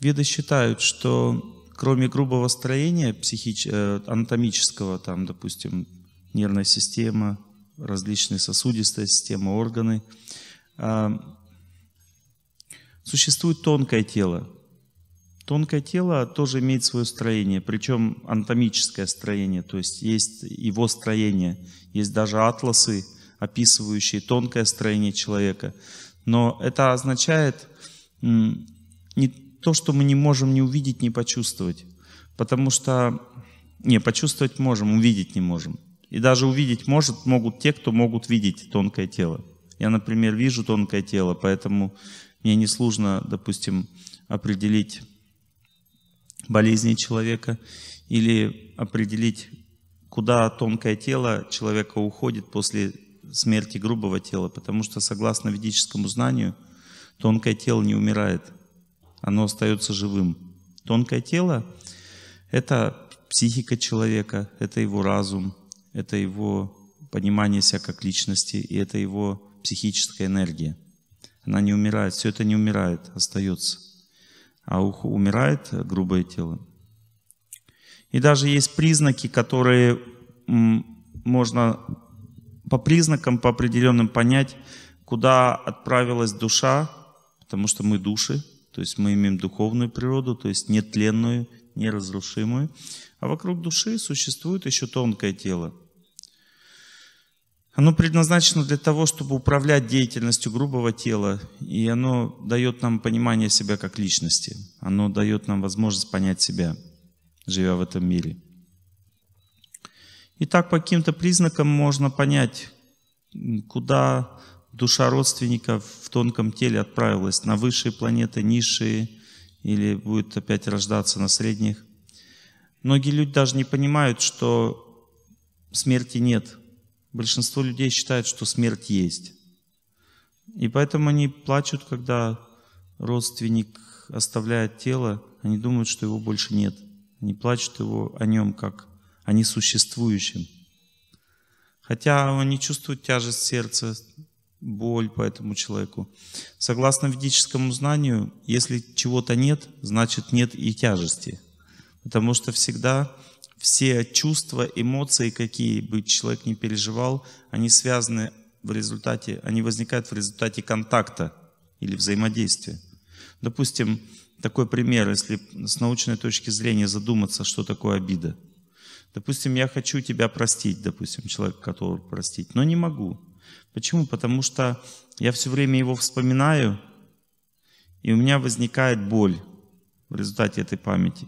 Веды считают, что кроме грубого строения психич... Э, анатомического, там, допустим, нервная система, различные сосудистая система, органы, существует тонкое тело. Тонкое тело тоже имеет свое строение, причем анатомическое строение, то есть есть его строение, есть даже атласы, описывающие тонкое строение человека. Но это означает, не то, что мы не можем не увидеть, не почувствовать. Потому что, не, почувствовать можем, увидеть не можем. И даже увидеть может, могут те, кто могут видеть тонкое тело. Я, например, вижу тонкое тело, поэтому мне несложно, допустим, определить болезни человека или определить, куда тонкое тело человека уходит после смерти грубого тела, потому что согласно ведическому знанию – Тонкое тело не умирает, оно остается живым. Тонкое тело — это психика человека, это его разум, это его понимание себя как личности, и это его психическая энергия. Она не умирает, все это не умирает, остается. А ухо умирает грубое тело. И даже есть признаки, которые можно по признакам, по определенным понять, куда отправилась душа, потому что мы души, то есть мы имеем духовную природу, то есть нетленную, неразрушимую. А вокруг души существует еще тонкое тело. Оно предназначено для того, чтобы управлять деятельностью грубого тела, и оно дает нам понимание себя как личности. Оно дает нам возможность понять себя, живя в этом мире. И так по каким-то признакам можно понять, куда душа родственника в тонком теле отправилась на высшие планеты, низшие, или будет опять рождаться на средних. Многие люди даже не понимают, что смерти нет. Большинство людей считает, что смерть есть. И поэтому они плачут, когда родственник оставляет тело, они думают, что его больше нет. Они плачут его о нем как о несуществующем. Хотя они чувствуют тяжесть сердца, боль по этому человеку. Согласно ведическому знанию, если чего-то нет, значит нет и тяжести. Потому что всегда все чувства, эмоции, какие бы человек ни переживал, они связаны в результате, они возникают в результате контакта или взаимодействия. Допустим, такой пример, если с научной точки зрения задуматься, что такое обида. Допустим, я хочу тебя простить, допустим, человек которого простить, но не могу. Почему? Потому что я все время его вспоминаю, и у меня возникает боль в результате этой памяти.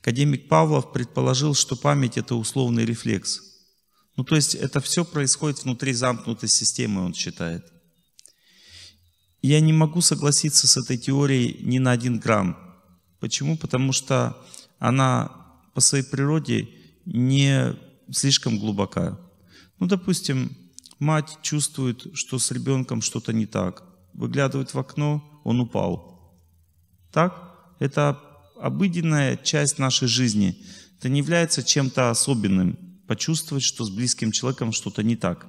Академик Павлов предположил, что память – это условный рефлекс. Ну, то есть это все происходит внутри замкнутой системы, он считает. Я не могу согласиться с этой теорией ни на один грамм. Почему? Потому что она по своей природе не слишком глубокая. Ну, допустим, мать чувствует, что с ребенком что-то не так. Выглядывает в окно, он упал. Так? Это обыденная часть нашей жизни. Это не является чем-то особенным. Почувствовать, что с близким человеком что-то не так.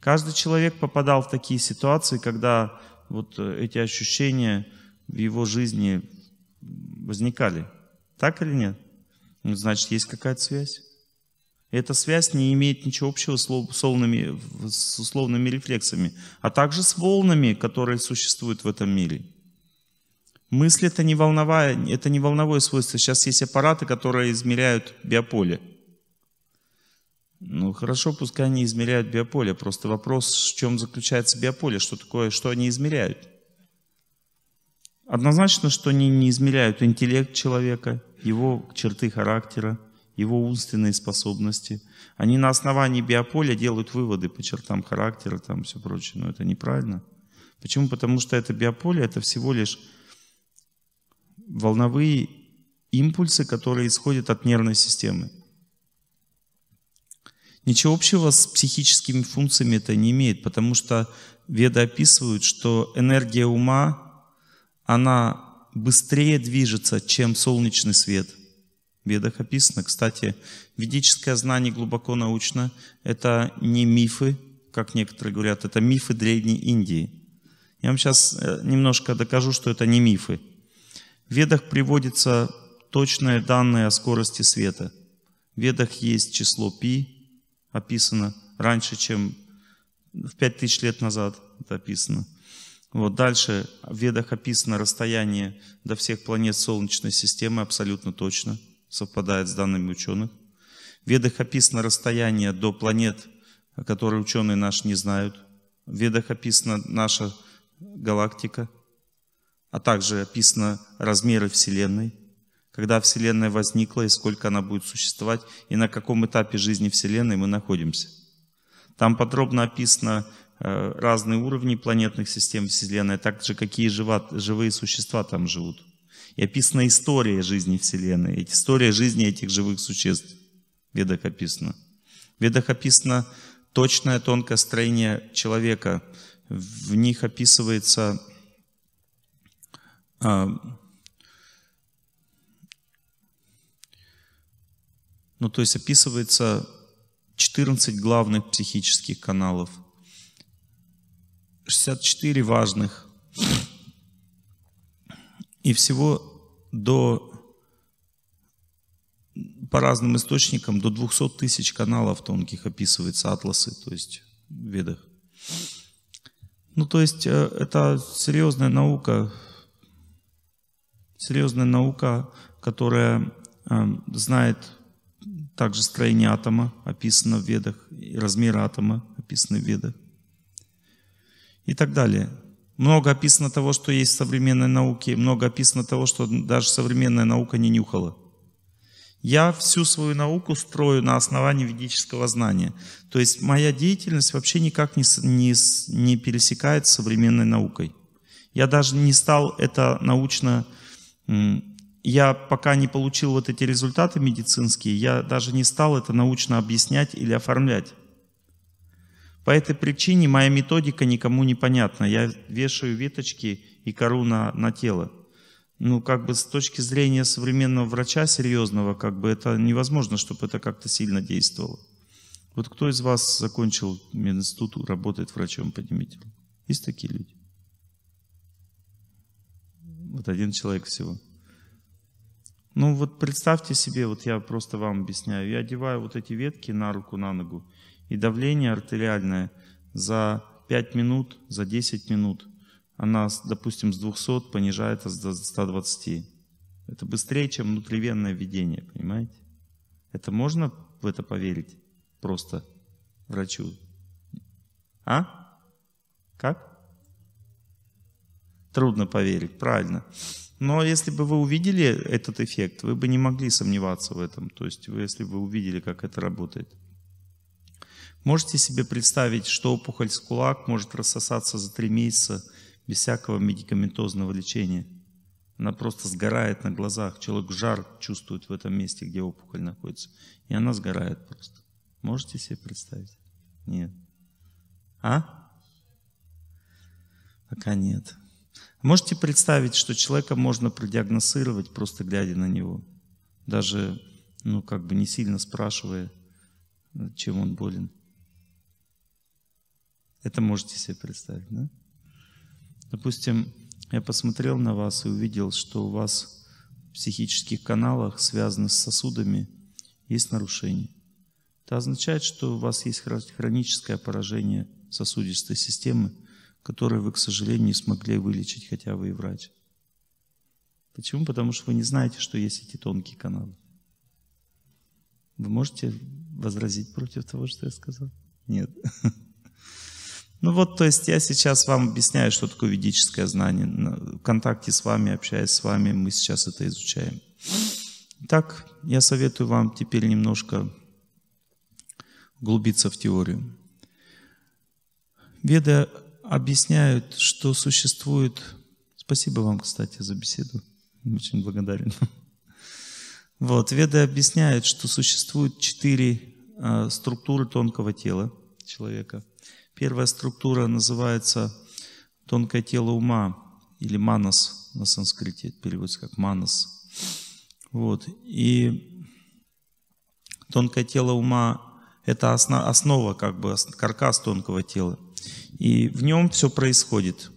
Каждый человек попадал в такие ситуации, когда вот э, эти ощущения в его жизни возникали. Так или нет? Ну, значит, есть какая-то связь. Эта связь не имеет ничего общего с, условными, с условными рефлексами, а также с волнами, которые существуют в этом мире. Мысль это не, волновая, это не волновое свойство. Сейчас есть аппараты, которые измеряют биополе. Ну хорошо, пускай они измеряют биополе. Просто вопрос, в чем заключается биополе, что такое, что они измеряют. Однозначно, что они не измеряют интеллект человека, его черты характера, его умственные способности. Они на основании биополя делают выводы по чертам характера, там все прочее, но это неправильно. Почему? Потому что это биополе, это всего лишь волновые импульсы, которые исходят от нервной системы. Ничего общего с психическими функциями это не имеет, потому что веды описывают, что энергия ума, она быстрее движется, чем солнечный свет – Ведах описано. Кстати, ведическое знание глубоко научно. Это не мифы, как некоторые говорят, это мифы Древней Индии. Я вам сейчас э, немножко докажу, что это не мифы. В Ведах приводятся точные данные о скорости света. В Ведах есть число пи, описано раньше, чем в 5000 лет назад это описано. Вот дальше в Ведах описано расстояние до всех планет Солнечной системы абсолютно точно – совпадает с данными ученых. В Ведах описано расстояние до планет, которые ученые наши не знают. В Ведах описана наша галактика, а также описаны размеры Вселенной, когда Вселенная возникла и сколько она будет существовать, и на каком этапе жизни Вселенной мы находимся. Там подробно описано э, разные уровни планетных систем Вселенной, а также какие живые существа там живут. И описана история жизни Вселенной, история жизни этих живых существ. В ведах описано. В ведах описано точное тонкое строение человека. В них описывается а, Ну, то есть описывается 14 главных психических каналов, 64 важных, и всего до, по разным источникам, до 200 тысяч каналов тонких описывается атласы, то есть в ведах. Ну, то есть э, это серьезная наука, серьезная наука, которая э, знает также строение атома, описано в ведах, и размер атома, описаны в ведах, и так далее. Много описано того, что есть в современной науке, много описано того, что даже современная наука не нюхала. Я всю свою науку строю на основании ведического знания. То есть моя деятельность вообще никак не, не, не пересекает с современной наукой. Я даже не стал это научно... Я пока не получил вот эти результаты медицинские, я даже не стал это научно объяснять или оформлять. По этой причине моя методика никому не понятна. Я вешаю веточки и кору на, на тело. Ну, как бы с точки зрения современного врача серьезного, как бы это невозможно, чтобы это как-то сильно действовало. Вот кто из вас закончил мединститут, работает врачом, поднимите. Есть такие люди? Вот один человек всего. Ну вот представьте себе, вот я просто вам объясняю, я одеваю вот эти ветки на руку, на ногу, и давление артериальное за 5 минут, за 10 минут, она, допустим, с 200 понижается до 120. Это быстрее, чем внутривенное введение, понимаете? Это можно в это поверить просто врачу? А? Как? Трудно поверить, правильно. Но если бы вы увидели этот эффект, вы бы не могли сомневаться в этом. То есть, вы, если бы вы увидели, как это работает. Можете себе представить, что опухоль скулак может рассосаться за три месяца без всякого медикаментозного лечения? Она просто сгорает на глазах. Человек жар чувствует в этом месте, где опухоль находится. И она сгорает просто. Можете себе представить? Нет. А? Пока нет. Можете представить, что человека можно продиагностировать, просто глядя на него? Даже, ну, как бы не сильно спрашивая, чем он болен. Это можете себе представить, да? Допустим, я посмотрел на вас и увидел, что у вас в психических каналах, связанных с сосудами, есть нарушение. Это означает, что у вас есть хроническое поражение сосудистой системы, которое вы, к сожалению, не смогли вылечить, хотя вы и врач. Почему? Потому что вы не знаете, что есть эти тонкие каналы. Вы можете возразить против того, что я сказал? Нет. Ну вот, то есть я сейчас вам объясняю, что такое ведическое знание. В контакте с вами, общаясь с вами, мы сейчас это изучаем. Так, я советую вам теперь немножко углубиться в теорию. Веды объясняют, что существует... Спасибо вам, кстати, за беседу. Очень благодарен. Вот, веды объясняют, что существует четыре э, структуры тонкого тела человека – Первая структура называется тонкое тело ума или манас на санскрите, это переводится как манас. Вот. И тонкое тело ума – это основа, основа, как бы каркас тонкого тела. И в нем все происходит.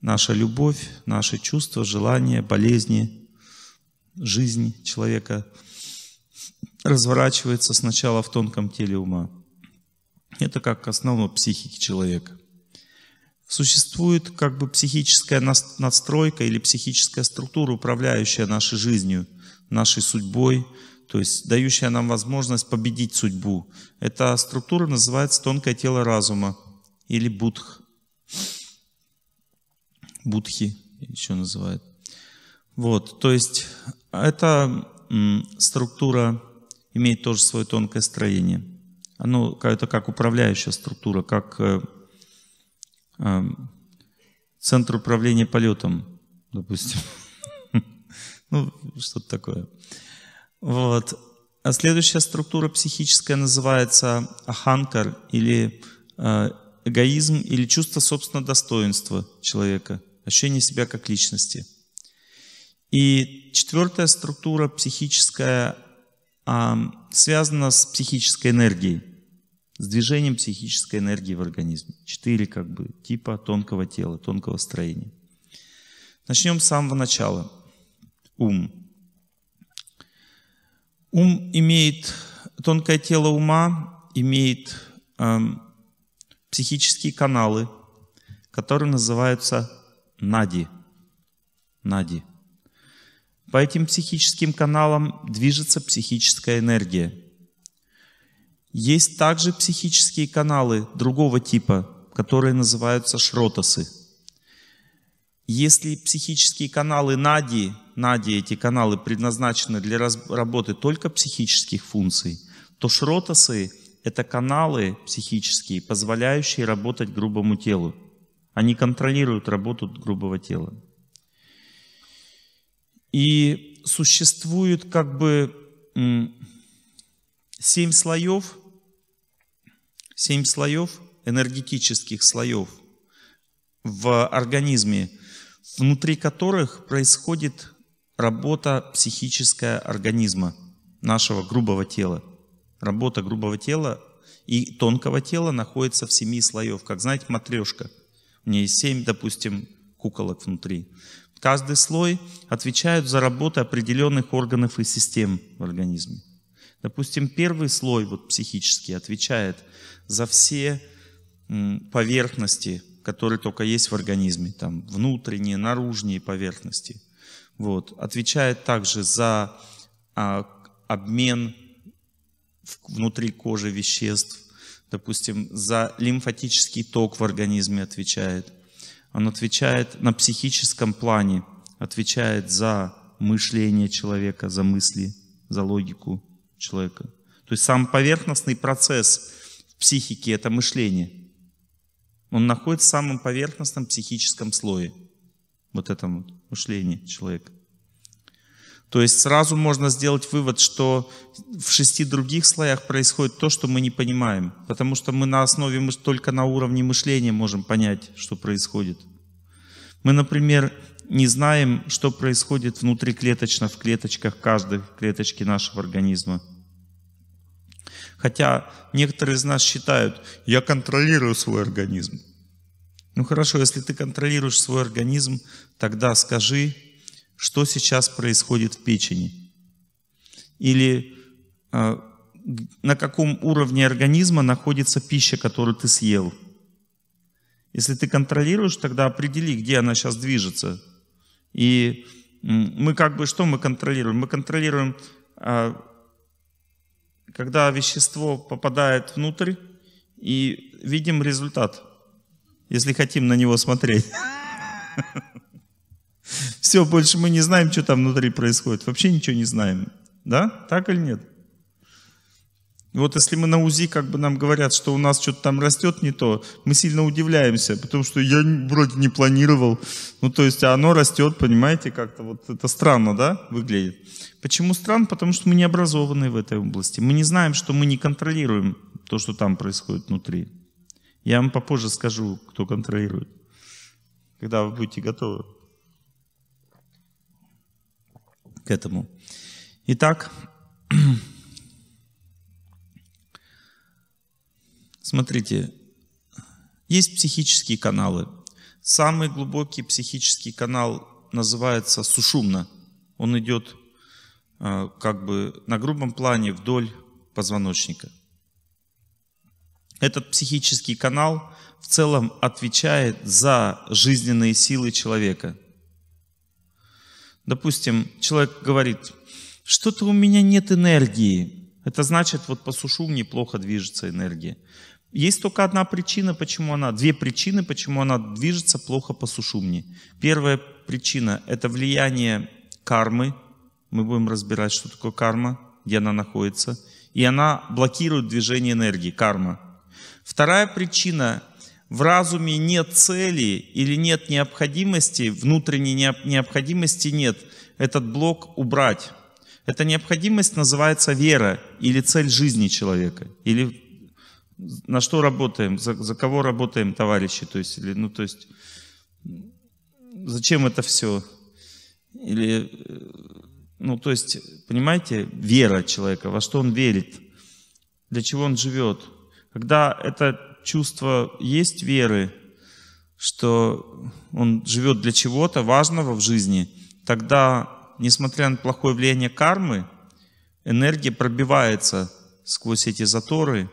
Наша любовь, наши чувства, желания, болезни, жизнь человека разворачивается сначала в тонком теле ума. Это как основа психики человека. Существует как бы психическая надстройка или психическая структура, управляющая нашей жизнью, нашей судьбой, то есть дающая нам возможность победить судьбу. Эта структура называется тонкое тело разума или будх. Будхи еще называют. Вот, то есть эта структура имеет тоже свое тонкое строение – ну, это как управляющая структура, как э, э, центр управления полетом, допустим. Ну, что-то такое. Вот. А следующая структура психическая называется аханкар или э, эгоизм или чувство собственного достоинства человека, ощущение себя как личности. И четвертая структура психическая связано с психической энергией, с движением психической энергии в организме. Четыре как бы типа тонкого тела, тонкого строения. Начнем с самого начала. Ум. Ум имеет, тонкое тело ума имеет эм, психические каналы, которые называются нади. Нади – по этим психическим каналам движется психическая энергия. Есть также психические каналы другого типа, которые называются шротосы. Если психические каналы нади, нади эти каналы предназначены для работы только психических функций, то шротосы – это каналы психические, позволяющие работать грубому телу. Они контролируют работу грубого тела. И существует как бы семь слоев, семь слоев, энергетических слоев в организме, внутри которых происходит работа психическая организма, нашего грубого тела. Работа грубого тела и тонкого тела находится в семи слоев, как, знаете, матрешка. У нее семь, допустим, куколок внутри. Каждый слой отвечает за работу определенных органов и систем в организме. Допустим, первый слой, вот психический, отвечает за все поверхности, которые только есть в организме, там внутренние, наружные поверхности. Вот. Отвечает также за а, обмен внутри кожи веществ, допустим, за лимфатический ток в организме отвечает – он отвечает на психическом плане, отвечает за мышление человека, за мысли, за логику человека. То есть сам поверхностный процесс в психике – это мышление. Он находится в самом поверхностном психическом слое, вот этом вот мышлении человека. То есть сразу можно сделать вывод, что в шести других слоях происходит то, что мы не понимаем, потому что мы на основе, мы только на уровне мышления можем понять, что происходит. Мы, например, не знаем, что происходит внутриклеточно в клеточках каждой клеточки нашего организма. Хотя некоторые из нас считают, я контролирую свой организм. Ну хорошо, если ты контролируешь свой организм, тогда скажи, что сейчас происходит в печени. Или э, на каком уровне организма находится пища, которую ты съел. Если ты контролируешь, тогда определи, где она сейчас движется. И мы как бы, что мы контролируем? Мы контролируем, а, когда вещество попадает внутрь, и видим результат, если хотим на него смотреть. Все, больше мы не знаем, что там внутри происходит. Вообще ничего не знаем. Да? Так или нет? Вот если мы на УЗИ, как бы нам говорят, что у нас что-то там растет не то, мы сильно удивляемся, потому что я вроде не планировал. Ну, то есть а оно растет, понимаете, как-то вот это странно, да, выглядит. Почему странно? Потому что мы не образованы в этой области. Мы не знаем, что мы не контролируем то, что там происходит внутри. Я вам попозже скажу, кто контролирует, когда вы будете готовы. к этому. Итак, смотрите, есть психические каналы. Самый глубокий психический канал называется сушумно. Он идет э, как бы на грубом плане вдоль позвоночника. Этот психический канал в целом отвечает за жизненные силы человека – Допустим, человек говорит, что-то у меня нет энергии. Это значит, вот по сушу неплохо движется энергия. Есть только одна причина, почему она, две причины, почему она движется плохо по сушумне. Первая причина – это влияние кармы. Мы будем разбирать, что такое карма, где она находится. И она блокирует движение энергии, карма. Вторая причина в разуме нет цели или нет необходимости, внутренней необходимости нет, этот блок убрать. Эта необходимость называется вера или цель жизни человека, или на что работаем, за, за кого работаем, товарищи, то есть, или, ну, то есть, зачем это все, или, ну, то есть, понимаете, вера человека, во что он верит, для чего он живет. Когда это чувство есть веры, что он живет для чего-то важного в жизни, тогда, несмотря на плохое влияние кармы, энергия пробивается сквозь эти заторы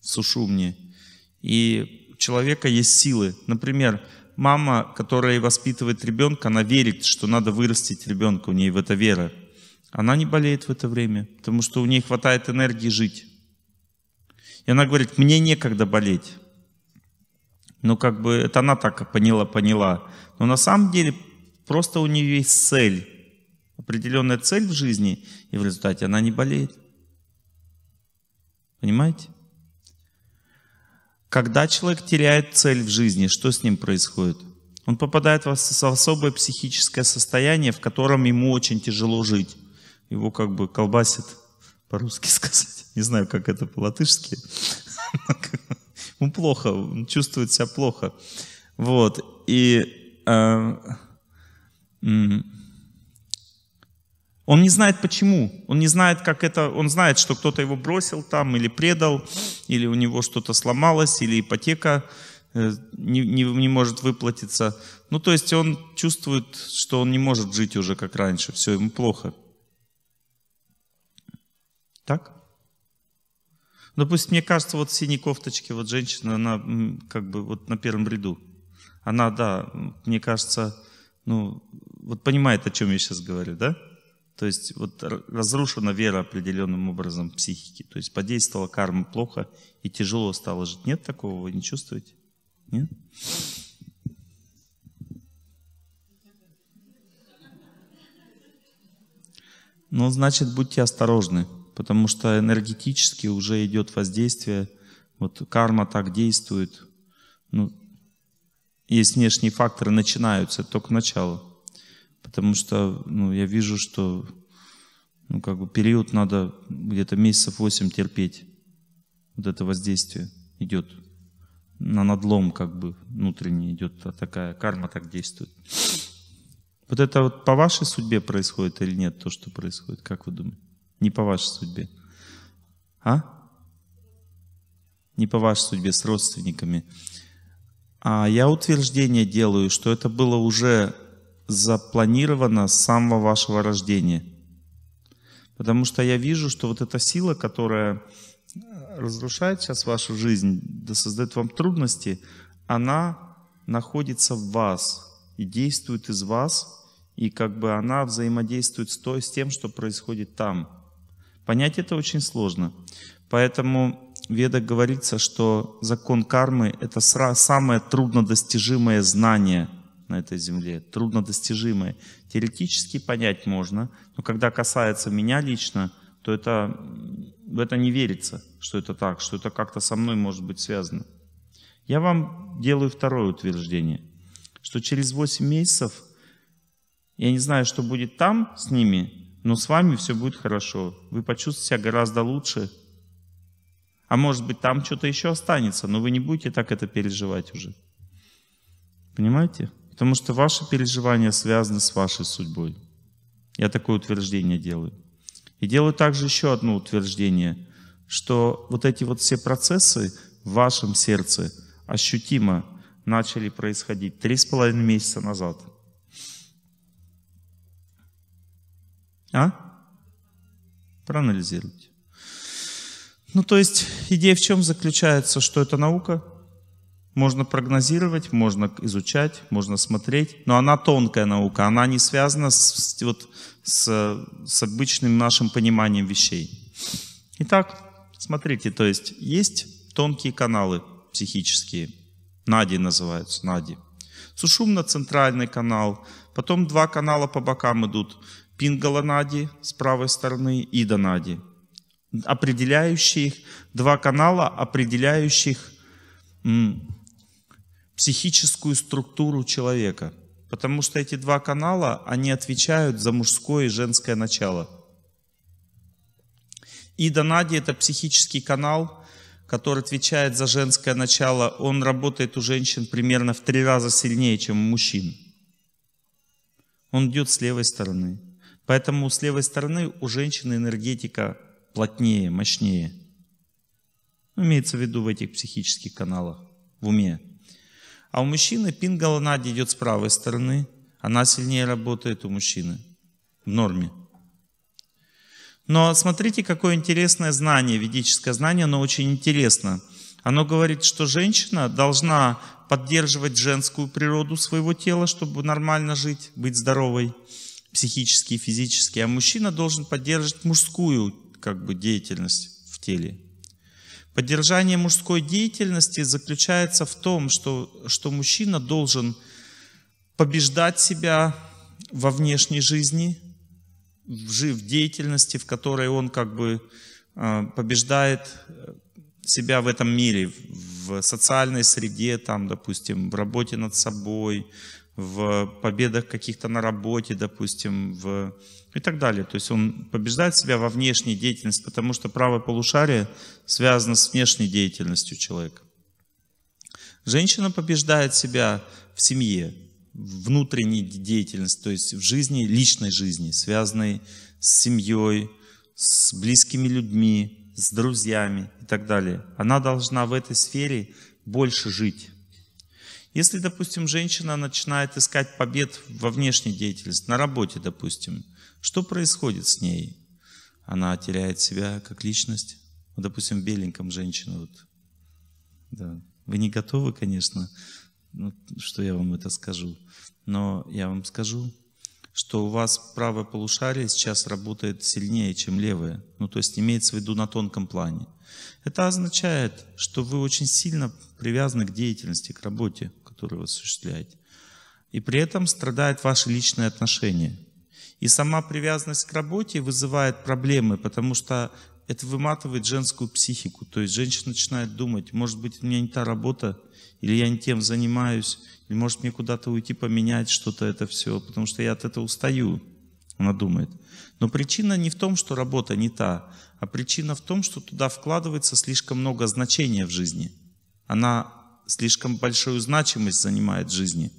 в сушумне, и у человека есть силы. Например, мама, которая воспитывает ребенка, она верит, что надо вырастить ребенка, у нее в это вера. Она не болеет в это время, потому что у ней хватает энергии жить. И она говорит, мне некогда болеть. Ну, как бы это она так поняла, поняла. Но на самом деле просто у нее есть цель, определенная цель в жизни, и в результате она не болеет. Понимаете? Когда человек теряет цель в жизни, что с ним происходит? Он попадает в особое психическое состояние, в котором ему очень тяжело жить. Его как бы колбасит по-русски сказать. Не знаю, как это по-латышски. Ну, плохо, чувствует себя плохо. Вот, и э, он не знает почему, он не знает, как это, он знает, что кто-то его бросил там или предал, или у него что-то сломалось, или ипотека э, не, не, не может выплатиться. Ну, то есть он чувствует, что он не может жить уже как раньше, все ему плохо. Так? Ну, пусть мне кажется, вот в синей кофточке, вот женщина, она как бы вот на первом ряду. Она, да, мне кажется, ну, вот понимает, о чем я сейчас говорю, да? То есть вот разрушена вера определенным образом психики. То есть подействовала карма плохо и тяжело стало жить. Нет такого, вы не чувствуете? Нет? Ну, значит, будьте осторожны потому что энергетически уже идет воздействие, вот карма так действует. Ну, есть внешние факторы, начинаются, это только начало. Потому что ну, я вижу, что ну, как бы период надо где-то месяцев 8 терпеть. Вот это воздействие идет. На надлом как бы внутренний идет а такая, карма так действует. Вот это вот по вашей судьбе происходит или нет, то, что происходит, как вы думаете? Не по вашей судьбе. А? Не по вашей судьбе, с родственниками. А я утверждение делаю, что это было уже запланировано с самого вашего рождения. Потому что я вижу, что вот эта сила, которая э, разрушает сейчас вашу жизнь, да создает вам трудности, она находится в вас и действует из вас, и как бы она взаимодействует с, той, с тем, что происходит там. Понять это очень сложно. Поэтому веда говорится, что закон кармы – это самое труднодостижимое знание на этой земле, труднодостижимое. Теоретически понять можно, но когда касается меня лично, то это, в это не верится, что это так, что это как-то со мной может быть связано. Я вам делаю второе утверждение, что через 8 месяцев, я не знаю, что будет там с ними, но с вами все будет хорошо. Вы почувствуете себя гораздо лучше. А может быть, там что-то еще останется, но вы не будете так это переживать уже. Понимаете? Потому что ваши переживания связаны с вашей судьбой. Я такое утверждение делаю. И делаю также еще одно утверждение, что вот эти вот все процессы в вашем сердце ощутимо начали происходить три с половиной месяца назад – А? Проанализируйте. Ну, то есть идея в чем заключается, что это наука? Можно прогнозировать, можно изучать, можно смотреть, но она тонкая наука, она не связана с, вот, с, с обычным нашим пониманием вещей. Итак, смотрите, то есть есть тонкие каналы психические, нади называются, нади. Сушумно-центральный канал, потом два канала по бокам идут, Пингаланади с правой стороны и Донади, определяющих два канала, определяющих психическую структуру человека. Потому что эти два канала, они отвечают за мужское и женское начало. И Донади – это психический канал, который отвечает за женское начало. Он работает у женщин примерно в три раза сильнее, чем у мужчин. Он идет с левой стороны. Поэтому с левой стороны у женщины энергетика плотнее, мощнее. Ну, имеется в виду в этих психических каналах, в уме. А у мужчины пингала идет с правой стороны. Она сильнее работает у мужчины в норме. Но смотрите, какое интересное знание, ведическое знание, оно очень интересно. Оно говорит, что женщина должна поддерживать женскую природу своего тела, чтобы нормально жить, быть здоровой психически и физически, а мужчина должен поддерживать мужскую как бы деятельность в теле. Поддержание мужской деятельности заключается в том, что, что мужчина должен побеждать себя во внешней жизни, в, в деятельности, в которой он как бы э, побеждает себя в этом мире, в социальной среде, там, допустим, в работе над собой, в победах каких-то на работе, допустим, в... и так далее. То есть он побеждает себя во внешней деятельности, потому что правое полушарие связано с внешней деятельностью человека. Женщина побеждает себя в семье, внутренней деятельности, то есть в жизни, личной жизни, связанной с семьей, с близкими людьми, с друзьями и так далее. Она должна в этой сфере больше жить. Если, допустим, женщина начинает искать побед во внешней деятельности, на работе, допустим, что происходит с ней? Она теряет себя как личность. Вот, допустим, в беленьком женщина. Вот. Да. Вы не готовы, конечно, ну, что я вам это скажу. Но я вам скажу, что у вас правое полушарие сейчас работает сильнее, чем левое. Ну, то есть имеется в виду на тонком плане. Это означает, что вы очень сильно привязаны к деятельности, к работе которые вы осуществляете. И при этом страдают ваши личные отношения. И сама привязанность к работе вызывает проблемы, потому что это выматывает женскую психику. То есть женщина начинает думать, может быть, у меня не та работа, или я не тем занимаюсь, или может мне куда-то уйти поменять что-то это все, потому что я от этого устаю, она думает. Но причина не в том, что работа не та, а причина в том, что туда вкладывается слишком много значения в жизни. Она слишком большую значимость занимает в жизни,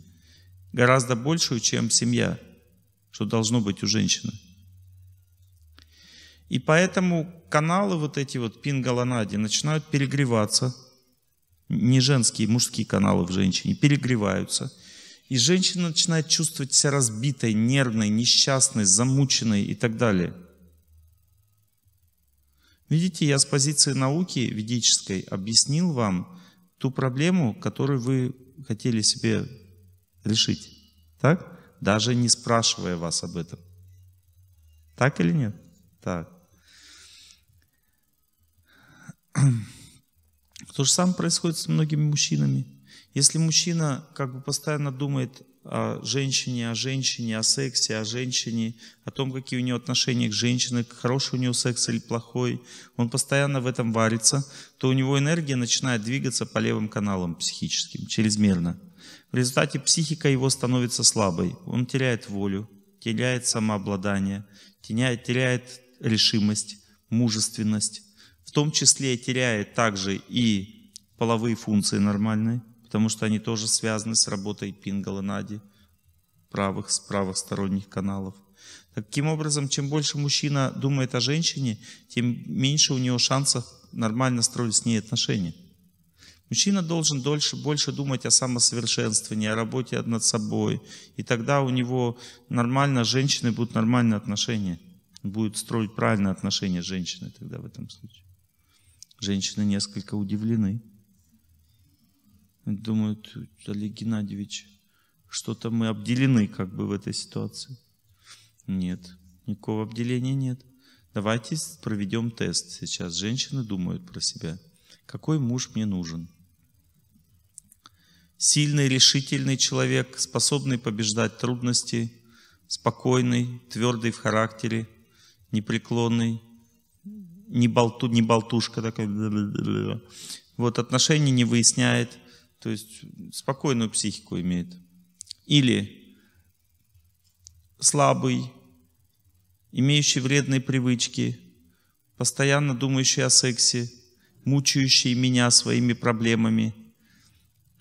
гораздо большую, чем семья, что должно быть у женщины. И поэтому каналы вот эти вот пингаланади начинают перегреваться. Не женские, а мужские каналы в женщине перегреваются. И женщина начинает чувствовать себя разбитой, нервной, несчастной, замученной и так далее. Видите, я с позиции науки ведической объяснил вам, ту проблему, которую вы хотели себе решить. Так? Даже не спрашивая вас об этом. Так или нет? Так. То же самое происходит с многими мужчинами. Если мужчина как бы постоянно думает о женщине, о женщине, о сексе, о женщине, о том, какие у нее отношения к женщине, хороший у нее секс или плохой, он постоянно в этом варится, то у него энергия начинает двигаться по левым каналам психическим, чрезмерно. В результате психика его становится слабой, он теряет волю, теряет самообладание, теряет, теряет решимость, мужественность, в том числе теряет также и половые функции нормальные, потому что они тоже связаны с работой Пингала Нади, правых, с правых каналов. Таким образом, чем больше мужчина думает о женщине, тем меньше у него шансов нормально строить с ней отношения. Мужчина должен дольше, больше думать о самосовершенствовании, о работе над собой. И тогда у него нормально, с женщиной будут нормальные отношения. Он будет строить правильные отношения с женщиной тогда в этом случае. Женщины несколько удивлены думают, Олег Геннадьевич, что-то мы обделены как бы в этой ситуации. Нет, никакого обделения нет. Давайте проведем тест сейчас. Женщины думают про себя. Какой муж мне нужен? Сильный, решительный человек, способный побеждать трудности, спокойный, твердый в характере, непреклонный, не, болту, не болтушка такая. Вот отношения не выясняет, то есть спокойную психику имеет. Или слабый, имеющий вредные привычки, постоянно думающий о сексе, мучающий меня своими проблемами,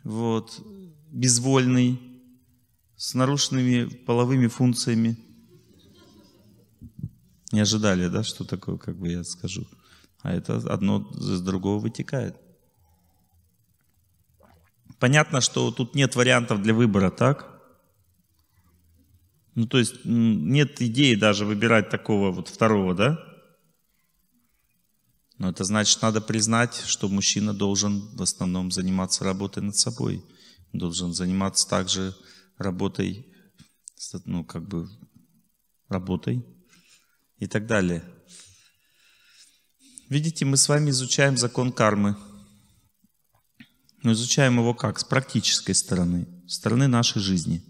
вот, безвольный, с нарушенными половыми функциями. Не ожидали, да, что такое, как бы я скажу. А это одно из другого вытекает. Понятно, что тут нет вариантов для выбора, так? Ну, то есть нет идеи даже выбирать такого вот второго, да? Но это значит, надо признать, что мужчина должен в основном заниматься работой над собой. Должен заниматься также работой, ну, как бы, работой и так далее. Видите, мы с вами изучаем закон кармы но изучаем его как? С практической стороны, стороны нашей жизни.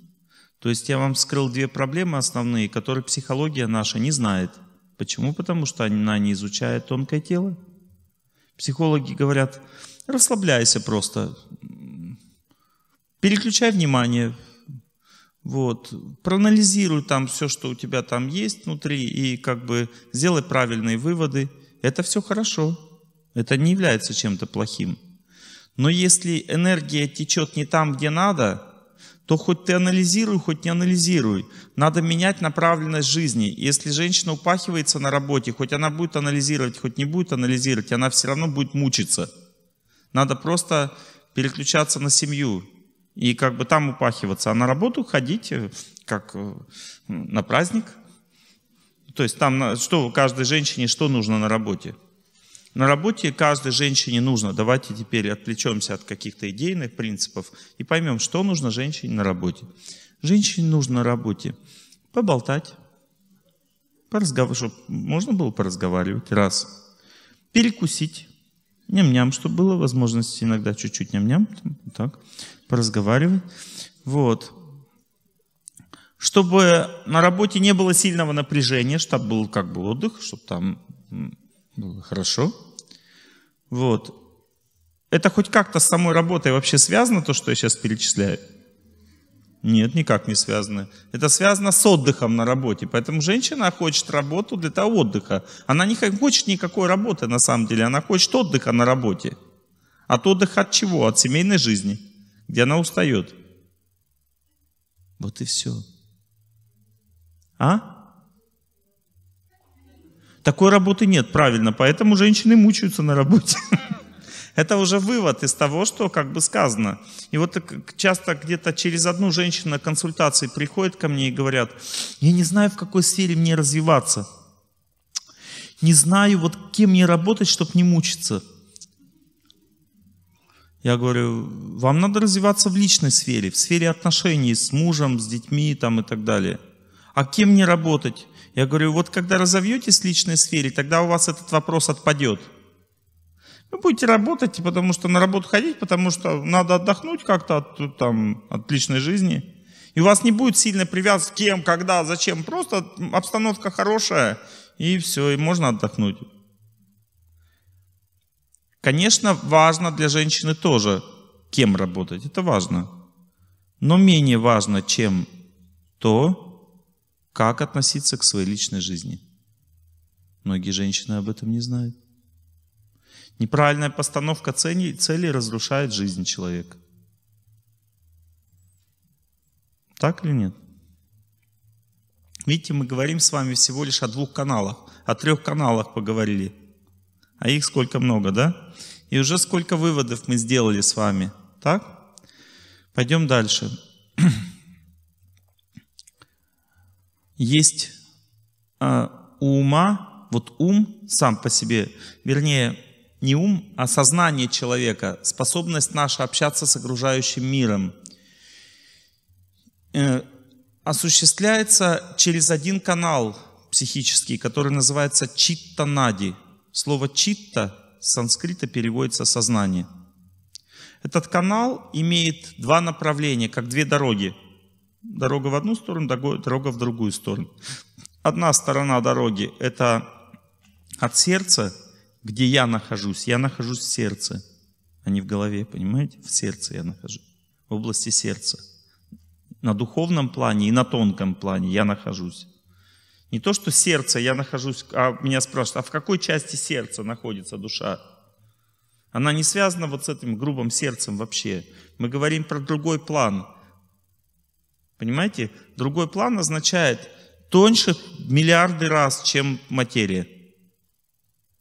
То есть я вам скрыл две проблемы основные, которые психология наша не знает. Почему? Потому что она не изучает тонкое тело. Психологи говорят, расслабляйся просто, переключай внимание, вот, проанализируй там все, что у тебя там есть внутри, и как бы сделай правильные выводы. Это все хорошо. Это не является чем-то плохим. Но если энергия течет не там, где надо, то хоть ты анализируй, хоть не анализируй. Надо менять направленность жизни. Если женщина упахивается на работе, хоть она будет анализировать, хоть не будет анализировать, она все равно будет мучиться. Надо просто переключаться на семью и как бы там упахиваться, а на работу ходить э, как э, на праздник. То есть там что каждой женщине что нужно на работе? На работе каждой женщине нужно, давайте теперь отвлечемся от каких-то идейных принципов и поймем, что нужно женщине на работе. Женщине нужно на работе поболтать, поразговаривать, чтобы можно было поразговаривать, раз. Перекусить, ням-ням, чтобы было возможность иногда чуть-чуть ням-ням, так, поразговаривать. Вот. Чтобы на работе не было сильного напряжения, чтобы был как бы отдых, чтобы там ну, хорошо. Вот. Это хоть как-то с самой работой вообще связано, то, что я сейчас перечисляю? Нет, никак не связано. Это связано с отдыхом на работе. Поэтому женщина хочет работу для того отдыха. Она не хочет никакой работы на самом деле. Она хочет отдыха на работе. От отдыха от чего? От семейной жизни, где она устает. Вот и все. А? Такой работы нет, правильно, поэтому женщины мучаются на работе. Это уже вывод из того, что как бы сказано. И вот часто где-то через одну женщину на консультации приходят ко мне и говорят, я не знаю, в какой сфере мне развиваться. Не знаю, вот кем мне работать, чтобы не мучиться. Я говорю, вам надо развиваться в личной сфере, в сфере отношений с мужем, с детьми там, и так далее. А кем мне работать? Я говорю, вот когда разовьетесь в личной сфере, тогда у вас этот вопрос отпадет. Вы будете работать, потому что на работу ходить, потому что надо отдохнуть как-то от, там, от личной жизни. И у вас не будет сильно привязки к кем, когда, зачем. Просто обстановка хорошая, и все, и можно отдохнуть. Конечно, важно для женщины тоже, кем работать, это важно. Но менее важно, чем то, как относиться к своей личной жизни. Многие женщины об этом не знают. Неправильная постановка целей, целей разрушает жизнь человека. Так или нет? Видите, мы говорим с вами всего лишь о двух каналах, о трех каналах поговорили. А их сколько много, да? И уже сколько выводов мы сделали с вами, так? Пойдем дальше. есть а, у ума, вот ум сам по себе, вернее, не ум, а сознание человека, способность наша общаться с окружающим миром, э, осуществляется через один канал психический, который называется читта-нади. Слово читта с санскрита переводится «сознание». Этот канал имеет два направления, как две дороги – Дорога в одну сторону, дорога в другую сторону. Одна сторона дороги – это от сердца, где я нахожусь. Я нахожусь в сердце, а не в голове, понимаете? В сердце я нахожусь, в области сердца. На духовном плане и на тонком плане я нахожусь. Не то, что сердце я нахожусь, а меня спрашивают, а в какой части сердца находится душа? Она не связана вот с этим грубым сердцем вообще. Мы говорим про другой план. Понимаете? Другой план означает тоньше миллиарды раз, чем материя.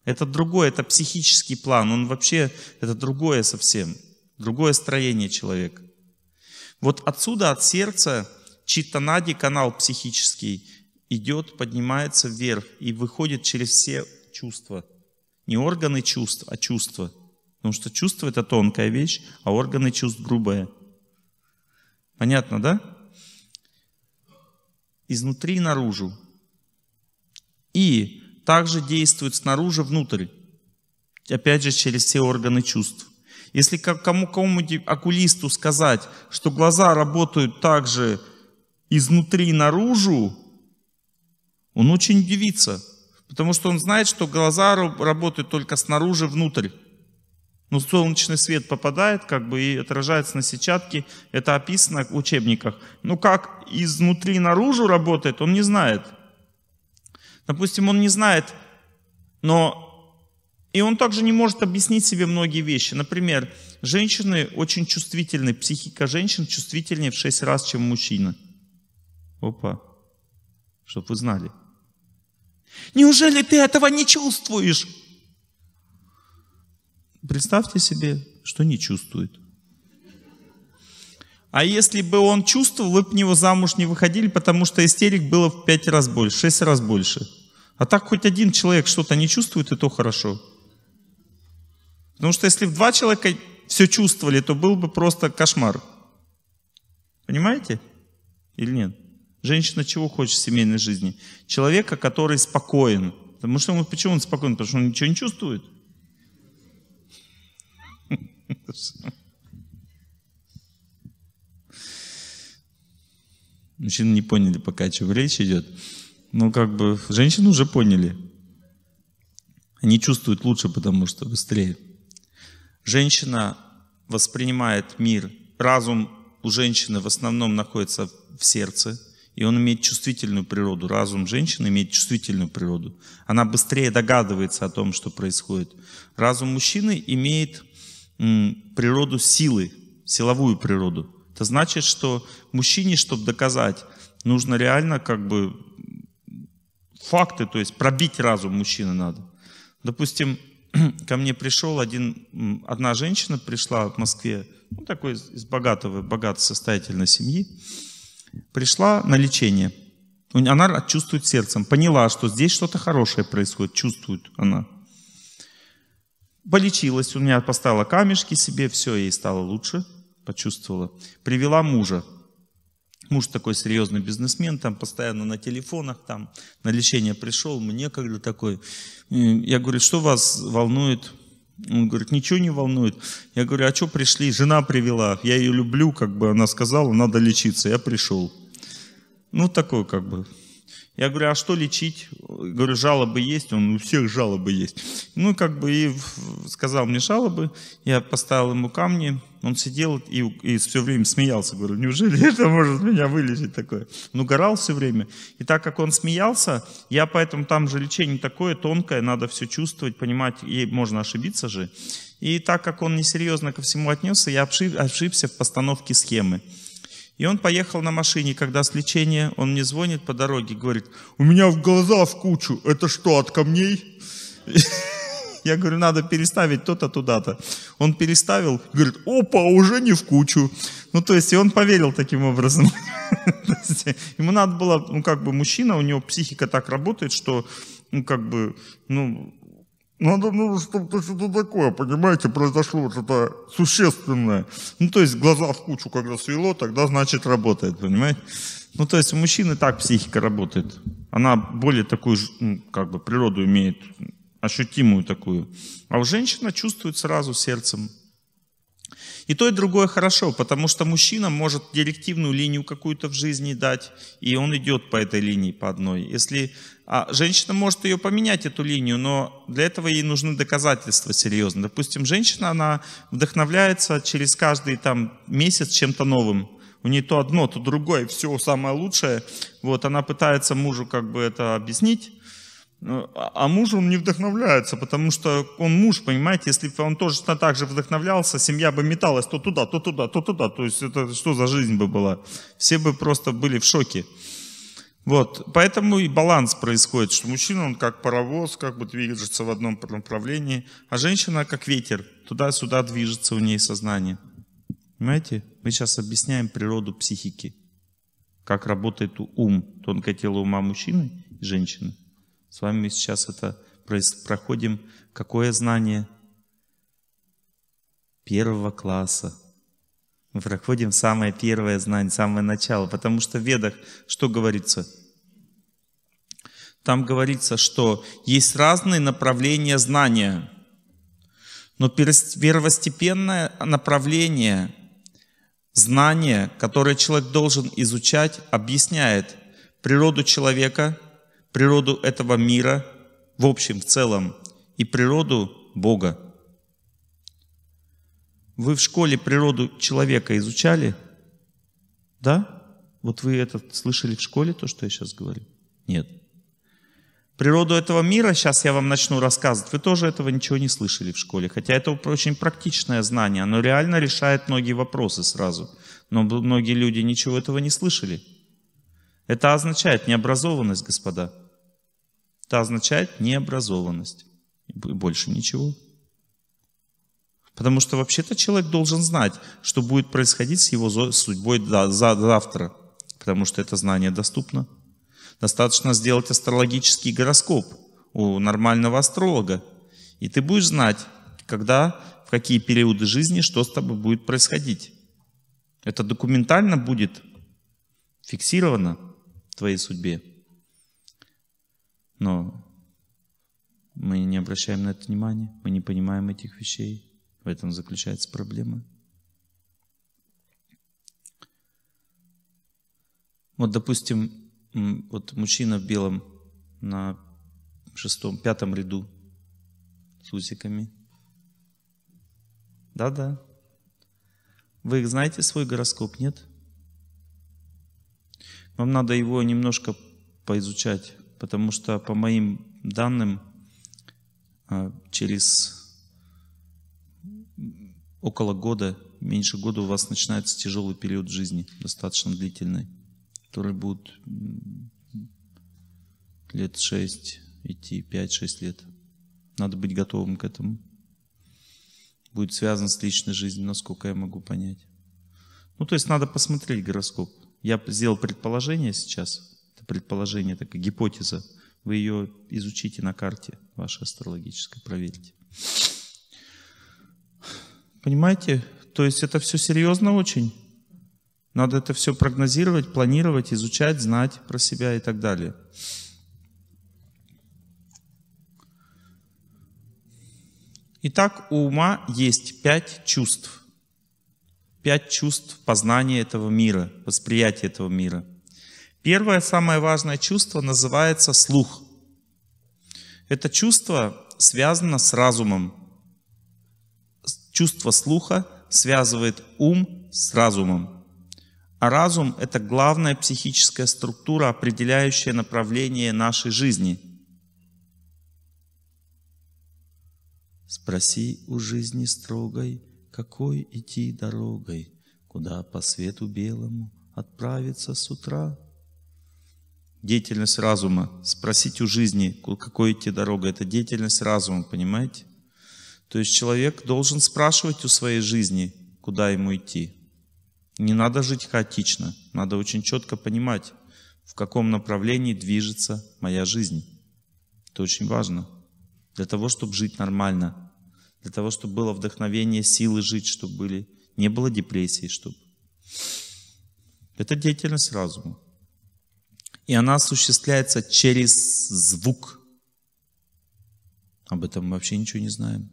Это другой, это психический план. Он вообще, это другое совсем. Другое строение человека. Вот отсюда, от сердца, читанади, канал психический, идет, поднимается вверх и выходит через все чувства. Не органы чувств, а чувства. Потому что чувство – это тонкая вещь, а органы чувств – грубая. Понятно, да? изнутри наружу. И также действует снаружи внутрь, опять же через все органы чувств. Если кому-кому окулисту сказать, что глаза работают также изнутри наружу, он очень удивится, потому что он знает, что глаза работают только снаружи внутрь. Ну, солнечный свет попадает, как бы, и отражается на сетчатке. Это описано в учебниках. Но ну, как изнутри наружу работает, он не знает. Допустим, он не знает, но... И он также не может объяснить себе многие вещи. Например, женщины очень чувствительны, психика женщин чувствительнее в 6 раз, чем мужчина. Опа, чтобы вы знали. Неужели ты этого не чувствуешь? Представьте себе, что не чувствует. А если бы он чувствовал, вы бы него замуж не выходили, потому что истерик было в пять раз больше, шесть раз больше. А так хоть один человек что-то не чувствует, и то хорошо. Потому что если бы два человека все чувствовали, то был бы просто кошмар. Понимаете? Или нет? Женщина чего хочет в семейной жизни? Человека, который спокоен. Потому что он, почему он спокоен? Потому что он ничего не чувствует. Мужчины не поняли пока, о чем речь идет. Но ну, как бы женщины уже поняли. Они чувствуют лучше, потому что быстрее. Женщина воспринимает мир. Разум у женщины в основном находится в сердце, и он имеет чувствительную природу. Разум женщины имеет чувствительную природу. Она быстрее догадывается о том, что происходит. Разум мужчины имеет природу силы, силовую природу. Это значит, что мужчине, чтобы доказать, нужно реально как бы факты, то есть пробить разум мужчины надо. Допустим, ко мне пришел один, одна женщина пришла в Москве, ну, такой из, богатого, богатой состоятельной семьи, пришла на лечение. Она чувствует сердцем, поняла, что здесь что-то хорошее происходит, чувствует она полечилась, у меня поставила камешки себе, все, ей стало лучше, почувствовала. Привела мужа. Муж такой серьезный бизнесмен, там постоянно на телефонах, там на лечение пришел, мне когда такой. Я говорю, что вас волнует? Он говорит, ничего не волнует. Я говорю, а что пришли? Жена привела, я ее люблю, как бы она сказала, надо лечиться, я пришел. Ну, такой как бы я говорю, а что лечить? Говорю, жалобы есть. Он, у всех жалобы есть. Ну, как бы и сказал мне жалобы. Я поставил ему камни. Он сидел и, и все время смеялся. Говорю, неужели это может меня вылечить такое? Ну горал все время. И так как он смеялся, я поэтому там же лечение такое тонкое, надо все чувствовать, понимать, и можно ошибиться же. И так как он несерьезно ко всему отнесся, я ошиб, ошибся в постановке схемы. И он поехал на машине, когда с лечения, он мне звонит по дороге, говорит, у меня в глаза в кучу, это что, от камней? Я говорю, надо переставить то-то, туда-то. Он переставил, говорит, опа, уже не в кучу. Ну, то есть, и он поверил таким образом. Ему надо было, ну, как бы, мужчина, у него психика так работает, что, ну, как бы, ну, надо, ну, чтобы что-то такое, понимаете, произошло что-то существенное. Ну, то есть глаза в кучу, когда свело, тогда, значит, работает, понимаете? Ну, то есть у мужчины так психика работает. Она более такую, ну, как бы, природу имеет, ощутимую такую. А у женщины чувствует сразу сердцем, и то, и другое хорошо, потому что мужчина может директивную линию какую-то в жизни дать, и он идет по этой линии, по одной. Если а женщина может ее поменять, эту линию, но для этого ей нужны доказательства серьезные. Допустим, женщина, она вдохновляется через каждый там, месяц чем-то новым. У нее то одно, то другое, все самое лучшее. Вот, она пытается мужу как бы это объяснить, ну, а, а муж, он не вдохновляется, потому что он муж, понимаете, если бы он тоже так же вдохновлялся, семья бы металась то туда, то туда, то туда. То есть это что за жизнь бы была? Все бы просто были в шоке. Вот, поэтому и баланс происходит, что мужчина, он как паровоз, как бы движется в одном направлении, а женщина как ветер, туда-сюда движется у ней сознание. Понимаете? Мы сейчас объясняем природу психики, как работает ум, тонкое тело ума мужчины и женщины. С вами мы сейчас это проходим. Какое знание? Первого класса. Мы проходим самое первое знание, самое начало. Потому что в Ведах что говорится? Там говорится, что есть разные направления знания. Но первостепенное направление знания, которое человек должен изучать, объясняет природу человека – природу этого мира в общем, в целом, и природу Бога. Вы в школе природу человека изучали? Да? Вот вы это слышали в школе, то, что я сейчас говорю? Нет. Природу этого мира, сейчас я вам начну рассказывать, вы тоже этого ничего не слышали в школе. Хотя это очень практичное знание, оно реально решает многие вопросы сразу. Но многие люди ничего этого не слышали. Это означает необразованность, господа. Это означает необразованность. И больше ничего. Потому что вообще-то человек должен знать, что будет происходить с его судьбой завтра. Потому что это знание доступно. Достаточно сделать астрологический гороскоп у нормального астролога. И ты будешь знать, когда, в какие периоды жизни, что с тобой будет происходить. Это документально будет фиксировано в твоей судьбе. Но мы не обращаем на это внимания, мы не понимаем этих вещей. В этом заключается проблема. Вот, допустим, вот мужчина в белом на шестом, пятом ряду с усиками. Да-да. Вы знаете свой гороскоп, нет? Вам надо его немножко поизучать потому что по моим данным э, через около года, меньше года у вас начинается тяжелый период жизни, достаточно длительный, который будет лет 6 идти, 5-6 лет. Надо быть готовым к этому. Будет связан с личной жизнью, насколько я могу понять. Ну, то есть надо посмотреть гороскоп. Я сделал предположение сейчас, предположение, такая гипотеза. Вы ее изучите на карте вашей астрологической, проверьте. Понимаете? То есть это все серьезно очень. Надо это все прогнозировать, планировать, изучать, знать про себя и так далее. Итак, у ума есть пять чувств. Пять чувств познания этого мира, восприятия этого мира – Первое самое важное чувство называется слух. Это чувство связано с разумом. Чувство слуха связывает ум с разумом. А разум — это главная психическая структура, определяющая направление нашей жизни. Спроси у жизни строгой, какой идти дорогой, куда по свету белому отправиться с утра — деятельность разума. Спросить у жизни, какой идти дорога, это деятельность разума, понимаете? То есть человек должен спрашивать у своей жизни, куда ему идти. Не надо жить хаотично, надо очень четко понимать, в каком направлении движется моя жизнь. Это очень важно. Для того, чтобы жить нормально, для того, чтобы было вдохновение, силы жить, чтобы были, не было депрессии, чтобы. Это деятельность разума. И она осуществляется через звук. Об этом мы вообще ничего не знаем.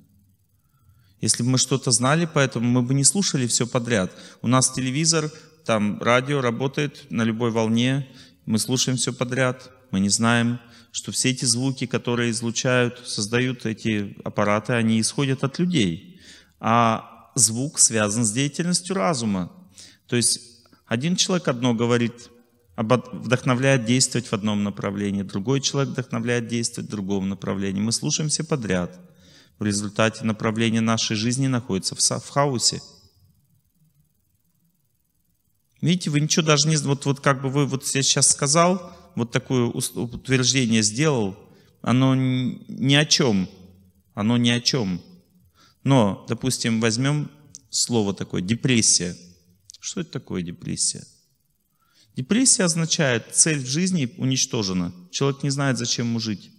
Если бы мы что-то знали, поэтому мы бы не слушали все подряд. У нас телевизор, там радио работает на любой волне, мы слушаем все подряд, мы не знаем, что все эти звуки, которые излучают, создают эти аппараты, они исходят от людей. А звук связан с деятельностью разума. То есть один человек одно говорит, вдохновляет действовать в одном направлении, другой человек вдохновляет действовать в другом направлении. Мы слушаемся подряд. В результате направление нашей жизни находится в хаосе. Видите, вы ничего даже не... Вот, вот как бы вы вот я сейчас сказал, вот такое утверждение сделал, оно ни о чем. Оно ни о чем. Но, допустим, возьмем слово такое, депрессия. Что это такое депрессия? Депрессия означает, цель в жизни уничтожена. Человек не знает, зачем ему жить.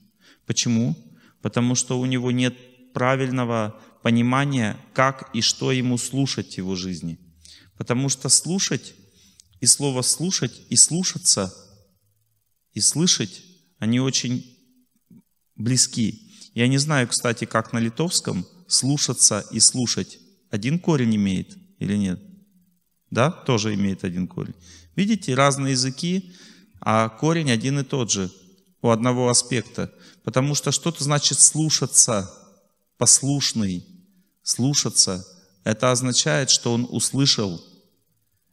Почему? Потому что у него нет правильного понимания, как и что ему слушать в его жизни. Потому что слушать и слово «слушать» и «слушаться» и «слышать» они очень близки. Я не знаю, кстати, как на литовском «слушаться» и «слушать» один корень имеет или нет? Да, тоже имеет один корень. Видите, разные языки, а корень один и тот же у одного аспекта. Потому что что-то значит слушаться, послушный, слушаться. Это означает, что он услышал.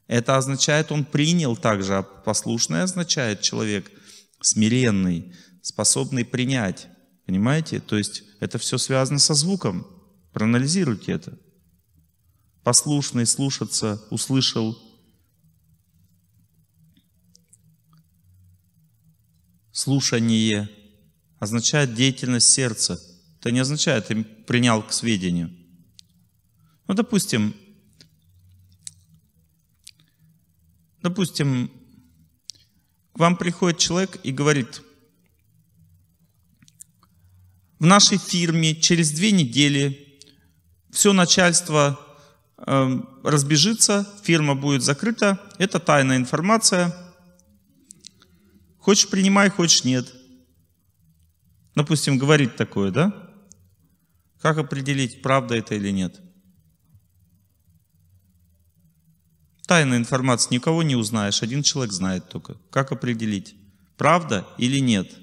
Это означает, он принял также, а послушный означает человек смиренный, способный принять. Понимаете? То есть это все связано со звуком. Проанализируйте это. Послушный, слушаться, услышал – слушание означает деятельность сердца. Это не означает, ты принял к сведению. Ну, допустим, допустим, к вам приходит человек и говорит, в нашей фирме через две недели все начальство эм, разбежится, фирма будет закрыта, это тайная информация – Хочешь принимай, хочешь нет. Ну, допустим, говорить такое, да? Как определить, правда это или нет? Тайная информация, никого не узнаешь, один человек знает только. Как определить, правда или нет?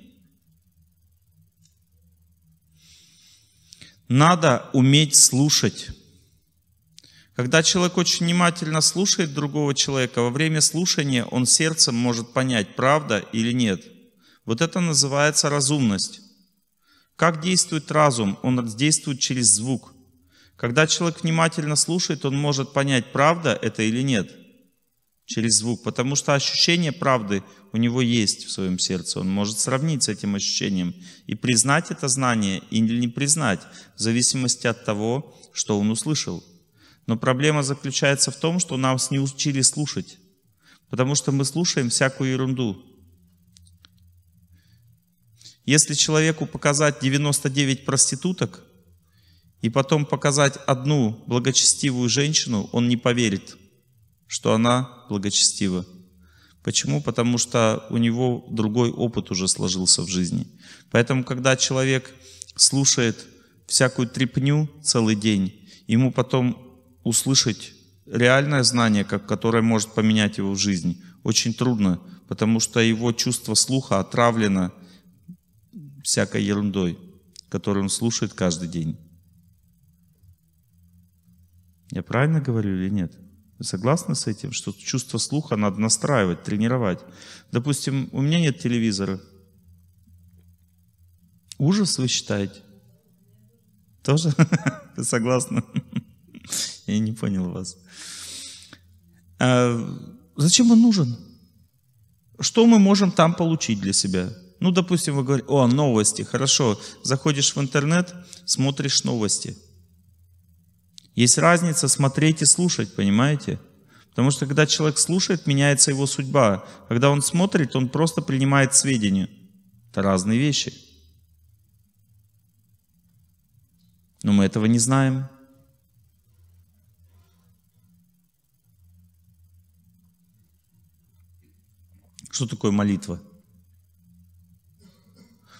Надо уметь слушать. Когда человек очень внимательно слушает другого человека, во время слушания он сердцем может понять, правда или нет. Вот это называется разумность. Как действует разум? Он действует через звук. Когда человек внимательно слушает, он может понять, правда это или нет, через звук, потому что ощущение правды у него есть в своем сердце. Он может сравнить с этим ощущением и признать это знание или не признать, в зависимости от того, что он услышал. Но проблема заключается в том, что нас не учили слушать, потому что мы слушаем всякую ерунду. Если человеку показать 99 проституток и потом показать одну благочестивую женщину, он не поверит, что она благочестива. Почему? Потому что у него другой опыт уже сложился в жизни. Поэтому, когда человек слушает всякую трепню целый день, ему потом услышать реальное знание, как, которое может поменять его в жизни, очень трудно, потому что его чувство слуха отравлено всякой ерундой, которую он слушает каждый день. Я правильно говорю или нет? Вы согласны с этим, что чувство слуха надо настраивать, тренировать? Допустим, у меня нет телевизора. Ужас, вы считаете? Тоже? Вы согласны? Я не понял вас. А зачем он нужен? Что мы можем там получить для себя? Ну, допустим, вы говорите, о, новости, хорошо. Заходишь в интернет, смотришь новости. Есть разница смотреть и слушать, понимаете? Потому что когда человек слушает, меняется его судьба. Когда он смотрит, он просто принимает сведения. Это разные вещи. Но мы этого не знаем. Что такое молитва?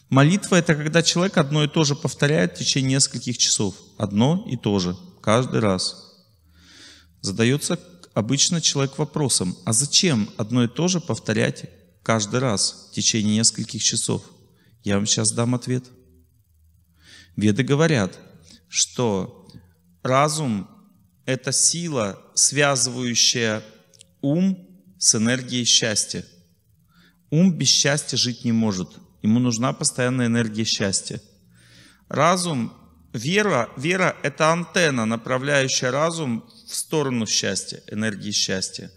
Молитва – это когда человек одно и то же повторяет в течение нескольких часов. Одно и то же, каждый раз. Задается обычно человек вопросом, а зачем одно и то же повторять каждый раз в течение нескольких часов? Я вам сейчас дам ответ. Веды говорят, что разум – это сила, связывающая ум с энергией счастья – Ум без счастья жить не может. Ему нужна постоянная энергия счастья. Разум, вера, вера – это антенна, направляющая разум в сторону счастья, энергии счастья.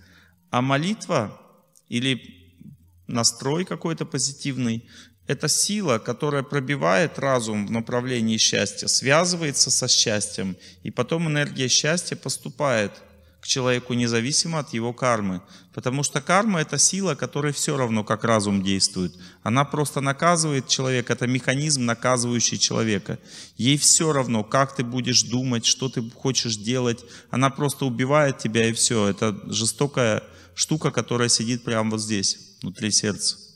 А молитва или настрой какой-то позитивный – это сила, которая пробивает разум в направлении счастья, связывается со счастьем, и потом энергия счастья поступает – к человеку независимо от его кармы. Потому что карма – это сила, которая все равно как разум действует. Она просто наказывает человека, это механизм, наказывающий человека. Ей все равно, как ты будешь думать, что ты хочешь делать. Она просто убивает тебя и все. Это жестокая штука, которая сидит прямо вот здесь, внутри сердца.